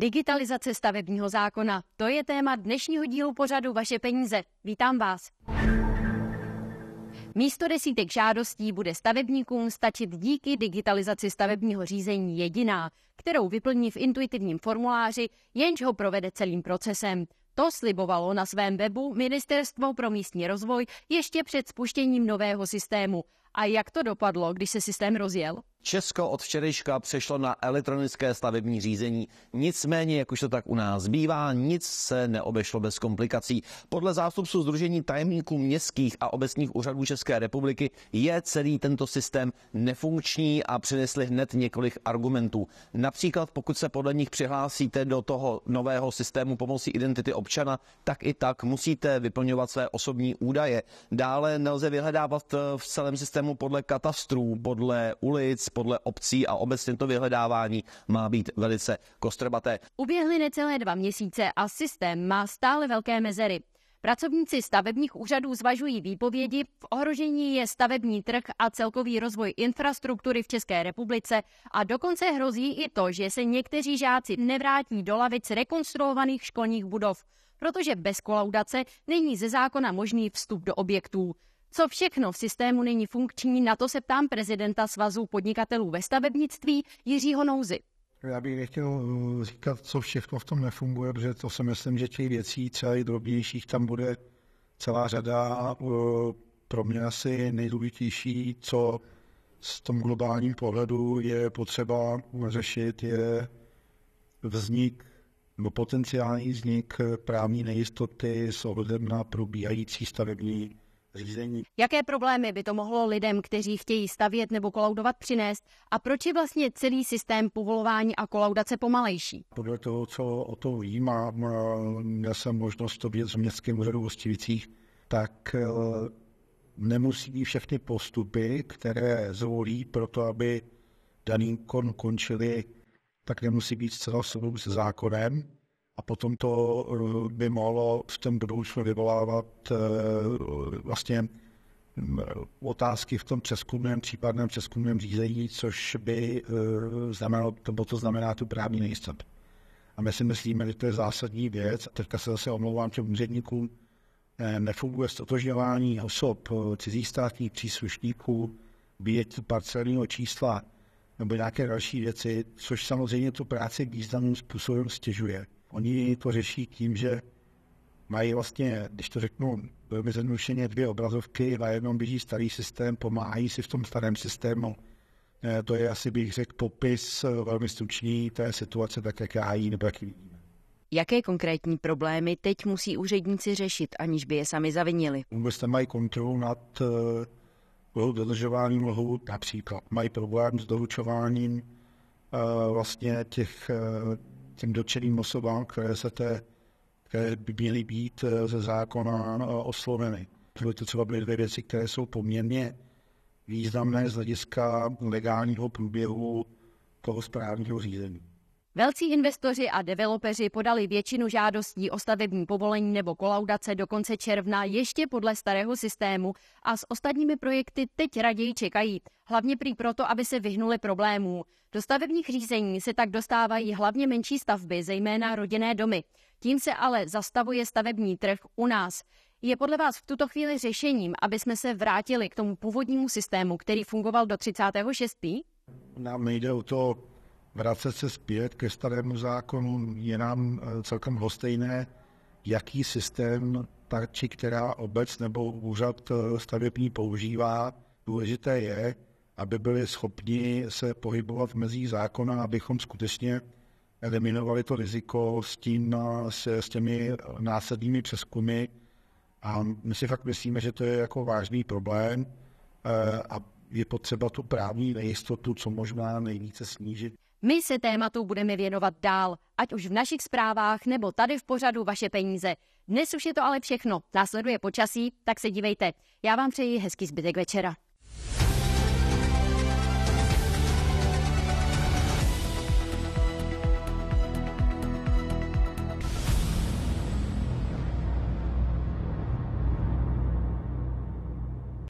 Digitalizace stavebního zákona, to je téma dnešního dílu pořadu Vaše peníze. Vítám vás. Místo desítek žádostí bude stavebníkům stačit díky digitalizaci stavebního řízení jediná, kterou vyplní v intuitivním formuláři, jenž ho provede celým procesem. To slibovalo na svém webu Ministerstvo pro místní rozvoj ještě před spuštěním nového systému. A jak to dopadlo, když se systém rozjel? Česko od včerejška přešlo na elektronické stavební řízení. Nicméně, jak už to tak u nás bývá, nic se neobešlo bez komplikací. Podle zástupců Združení tajemníků městských a obecních úřadů České republiky je celý tento systém nefunkční a přinesli hned několik argumentů. Například, pokud se podle nich přihlásíte do toho nového systému pomocí identity občana, tak i tak musíte vyplňovat své osobní údaje. Dále nelze vyhledávat v celém systému podle katastrů, podle ulic, podle obcí a obecně to vyhledávání má být velice kostrbaté. Uběhly necelé dva měsíce a systém má stále velké mezery. Pracovníci stavebních úřadů zvažují výpovědi, v ohrožení je stavební trh a celkový rozvoj infrastruktury v České republice a dokonce hrozí i to, že se někteří žáci nevrátí do lavic rekonstruovaných školních budov, protože bez kolaudace není ze zákona možný vstup do objektů. Co všechno v systému není funkční, na to se ptám prezidenta Svazu podnikatelů ve stavebnictví Jiřího Nouzy. Já bych nechtěl uh, říkat, co všechno v tom nefunguje, protože to si myslím, že těch věcí, třeba i drobnějších, tam bude celá řada. Uh, pro mě asi nejdůležitější, co z tom globálním pohledu je potřeba řešit, je vznik nebo potenciální vznik právní nejistoty s ohledem na probíhající stavební řízení. Jaké problémy by to mohlo lidem, kteří chtějí stavět nebo kolaudovat, přinést a proč je vlastně celý systém povolování a kolaudace pomalejší? Podle toho, co o to vím, a měl jsem možnost to vědět z městským úřadu v Ostivicích, tak e, nemusí všechny postupy, které zvolí pro to, aby daný kon končili, tak nemusí být zcela se zákonem, a potom to eh, by mohlo v tom budoucnu vyvolávat eh, vlastně hm, otázky v tom přeskumném, případném přeskumném řízení, což by eh, znamenalo, nebo to znamená tu právní nejistotu. A my si myslíme, že to je zásadní věc. A teďka se zase omlouvám těm úředníkům, nefunguje stotožňování osob cizích státních příslušníků, výjetí parcelního čísla nebo nějaké další věci, což samozřejmě tu práci významným způsobem stěžuje. Oni to řeší tím, že mají vlastně, když to řeknu velmi zjednodušeně, dvě obrazovky, na jednom běží starý systém, pomáhají si v tom starém systému. Eh, to je asi bych řekl popis eh, velmi stručný té situace, tak jak já ji nebo jak ji vidíme. Jaké konkrétní problémy teď musí úředníci řešit, aniž by je sami zavinili? Vůbec nemají kontrolu nad uh, dodržováním lhůt, například mají problém s doručováním uh, vlastně těch uh, těm dočeným osobám, které se té, které by měly být eh, ze zákona eh, osloveny. To by to třeba byly dvě věci, které jsou poměrně významné z hlediska legálního průběhu toho správního řízení. Velcí investoři a developeři podali většinu žádostí o stavební povolení nebo kolaudace do konce června ještě podle starého systému a s ostatními projekty teď raději čekají, hlavně prý proto, aby se vyhnuli problémů. Do stavebních řízení se tak dostávají hlavně menší stavby, zejména rodinné domy. Tím se ale zastavuje stavební trh u nás. Je podle vás v tuto chvíli řešením, aby jsme se vrátili k tomu původnímu systému, který fungoval do 36. Nám nejde o to vracet se zpět ke starému zákonu je nám eh, celkem hostejné, jaký systém ta či která obec nebo úřad eh, stavební používá. Důležité je, aby byli schopni se pohybovat v mezích zákona, abychom skutečně eliminovali to riziko s, tím, eh, s, s těmi následnými přeskumy. A my si fakt myslíme, že to je jako vážný problém a je potřeba tu právní nejistotu co možná nejvíce snížit. My se tématu budeme věnovat dál, ať už v našich zprávách nebo tady v pořadu Vaše peníze. Dnes už je to ale všechno. Následuje počasí, tak se dívejte. Já vám přeji hezký zbytek večera.